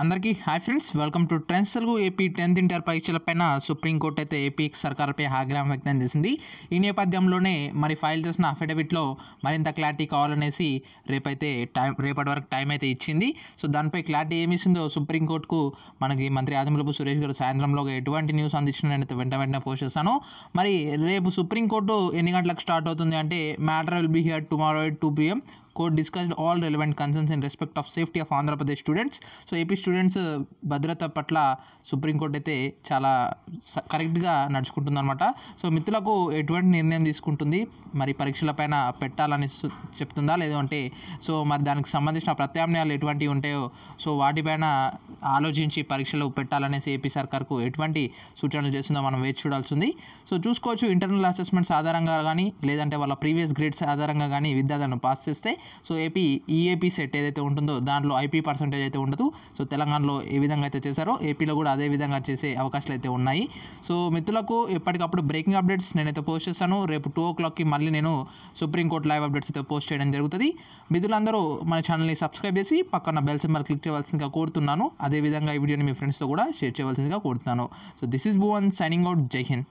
అందరికీ hi friends welcome to trends Telugu AP tenth inter పరీక్షలపైన supreme court అయితే ఏపీ సర్కార్పై ఆగ్రహం వ్యక్తం చేసింది ఈ నేపథ్యంలోనే మరి ఫైల్ చేసిన అఫిడవిట్లో మరింత క్లారిటీ కావాలనేసి రేపైతే టైం రేపటి వరకు టైం అయితే ఇచ్చింది సో దానిపై క్లారిటీ ఏమి ఇస్తుందో సుప్రీంకోర్టుకు మనకి మంత్రి ఆదిమలపు సురేష్ గారు సాయంత్రంలోగా ఎటువంటి న్యూస్ అందించిన నేను వెంట వెంటనే పోస్ట్ చేస్తాను మరి రేపు సుప్రీంకోర్టు ఎన్ని గంటలకు స్టార్ట్ అవుతుంది అంటే matter will be hear tomorrow at two PM court discussed all relevant concerns in respect of safety of Andhra Pradesh students so AP students భద్రత పట్ల సుప్రీంకోర్టు అయితే చాలా కరెక్ట్గా నడుచుకుంటుందన్నమాట సో మిత్రులకు ఎటువంటి నిర్ణయం తీసుకుంటుంది మరి పరీక్షలపైన పెట్టాలని చెప్తుందా లేదంటే సో మరి దానికి సంబంధించిన ప్రత్యామ్నాయాలు ఎటువంటివి ఉంటాయో సో వాటిపైన ఆలోచించి పరీక్షలు పెట్టాలనేసి ఏపీ సర్కార్కు ఎటువంటి సూచనలు చేస్తుందో మనం వేచి చూడాల్సి ఉంది సో చూసుకోవచ్చు ఇంటర్నల్ అసెస్మెంట్స్ ఆధారంగా కానీ లేదంటే వాళ్ళ ప్రీవియస్ గ్రేడ్స్ ఆధారంగా కానీ విద్యార్థులను పాస్ చేస్తే సో ఏపీ ఈఏపీ సెట్ ఏదైతే ఉంటుందో దాంట్లో ఐపీ పర్సంటేజ్ అయితే ఉండదు సో తెలంగాణలో ఏ విధంగా అయితే చేశారో ఏపీలో కూడా అదే విధంగా చేసే అవకాశాలు అయితే ఉన్నాయి సో మిత్రులకు ఎప్పటికప్పుడు బ్రేకింగ్ అప్డేట్స్ నేనైతే పోస్ట్ చేస్తాను రేపు టూ ఓ క్లాక్కి మళ్ళీ నేను సుప్రీంకోర్టు లైవ్ అప్డేట్స్ అయితే పోస్ట్ చేయడం జరుగుతుంది మిత్రులందరూ మన ఛానల్ని సబ్స్క్రైబ్ చేసి పక్కన బెల్ సింబర్ క్లిక్ చేయవలసిందిగా కోరుతున్నాను అదేవిధంగా ఈ వీడియోని మీ ఫ్రెండ్స్తో కూడా షేర్ చేయవలసిందిగా కోరుతున్నాను so this is Bhuvan signing out జై హింద్